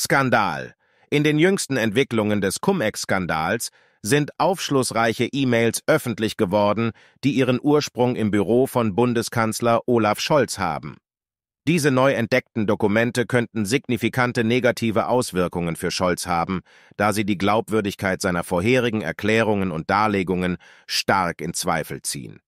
Skandal. In den jüngsten Entwicklungen des Cum-Ex-Skandals sind aufschlussreiche E-Mails öffentlich geworden, die ihren Ursprung im Büro von Bundeskanzler Olaf Scholz haben. Diese neu entdeckten Dokumente könnten signifikante negative Auswirkungen für Scholz haben, da sie die Glaubwürdigkeit seiner vorherigen Erklärungen und Darlegungen stark in Zweifel ziehen.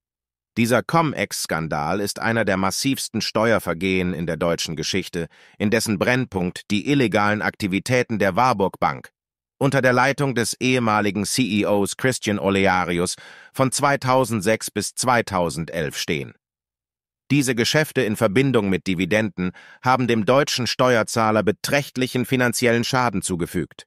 Dieser Cum-Ex-Skandal ist einer der massivsten Steuervergehen in der deutschen Geschichte, in dessen Brennpunkt die illegalen Aktivitäten der Warburg Bank unter der Leitung des ehemaligen CEOs Christian Olearius von 2006 bis 2011 stehen. Diese Geschäfte in Verbindung mit Dividenden haben dem deutschen Steuerzahler beträchtlichen finanziellen Schaden zugefügt.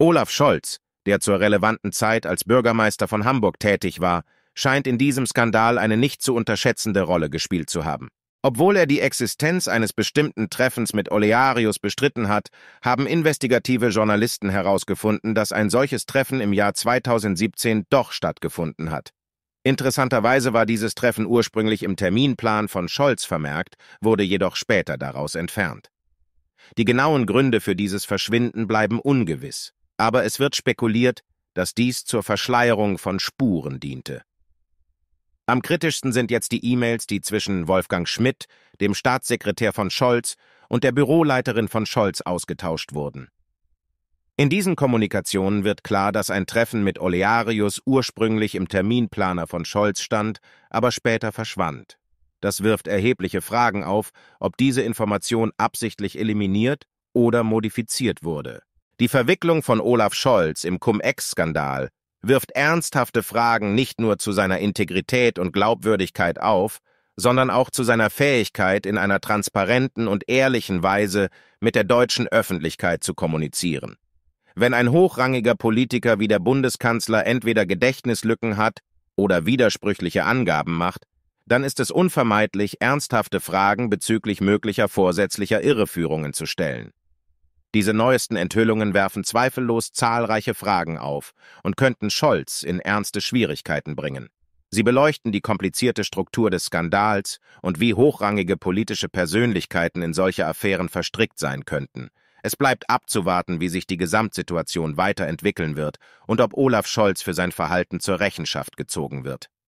Olaf Scholz, der zur relevanten Zeit als Bürgermeister von Hamburg tätig war, scheint in diesem Skandal eine nicht zu unterschätzende Rolle gespielt zu haben. Obwohl er die Existenz eines bestimmten Treffens mit Olearius bestritten hat, haben investigative Journalisten herausgefunden, dass ein solches Treffen im Jahr 2017 doch stattgefunden hat. Interessanterweise war dieses Treffen ursprünglich im Terminplan von Scholz vermerkt, wurde jedoch später daraus entfernt. Die genauen Gründe für dieses Verschwinden bleiben ungewiss, aber es wird spekuliert, dass dies zur Verschleierung von Spuren diente. Am kritischsten sind jetzt die E-Mails, die zwischen Wolfgang Schmidt, dem Staatssekretär von Scholz und der Büroleiterin von Scholz ausgetauscht wurden. In diesen Kommunikationen wird klar, dass ein Treffen mit Olearius ursprünglich im Terminplaner von Scholz stand, aber später verschwand. Das wirft erhebliche Fragen auf, ob diese Information absichtlich eliminiert oder modifiziert wurde. Die Verwicklung von Olaf Scholz im Cum-Ex-Skandal wirft ernsthafte Fragen nicht nur zu seiner Integrität und Glaubwürdigkeit auf, sondern auch zu seiner Fähigkeit, in einer transparenten und ehrlichen Weise mit der deutschen Öffentlichkeit zu kommunizieren. Wenn ein hochrangiger Politiker wie der Bundeskanzler entweder Gedächtnislücken hat oder widersprüchliche Angaben macht, dann ist es unvermeidlich, ernsthafte Fragen bezüglich möglicher vorsätzlicher Irreführungen zu stellen. Diese neuesten Enthüllungen werfen zweifellos zahlreiche Fragen auf und könnten Scholz in ernste Schwierigkeiten bringen. Sie beleuchten die komplizierte Struktur des Skandals und wie hochrangige politische Persönlichkeiten in solche Affären verstrickt sein könnten. Es bleibt abzuwarten, wie sich die Gesamtsituation weiterentwickeln wird und ob Olaf Scholz für sein Verhalten zur Rechenschaft gezogen wird.